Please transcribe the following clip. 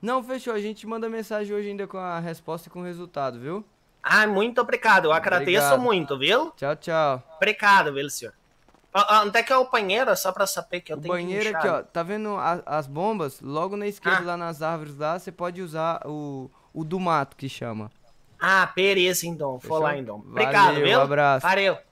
Não, fechou. A gente manda mensagem hoje ainda com a resposta e com o resultado, viu? Ah, muito obrigado. Eu agradeço obrigado. muito, viu? Tchau, tchau. Obrigado, viu, senhor? onde é que é o banheiro? Só pra saber que eu o tenho banheiro que banheiro aqui, ó. Tá vendo a, as bombas? Logo na esquerda, ah. lá nas árvores lá, você pode usar o, o do mato, que chama. Ah, beleza, então. Vou lá, então. Obrigado, Valeu, viu? Um abraço. Valeu.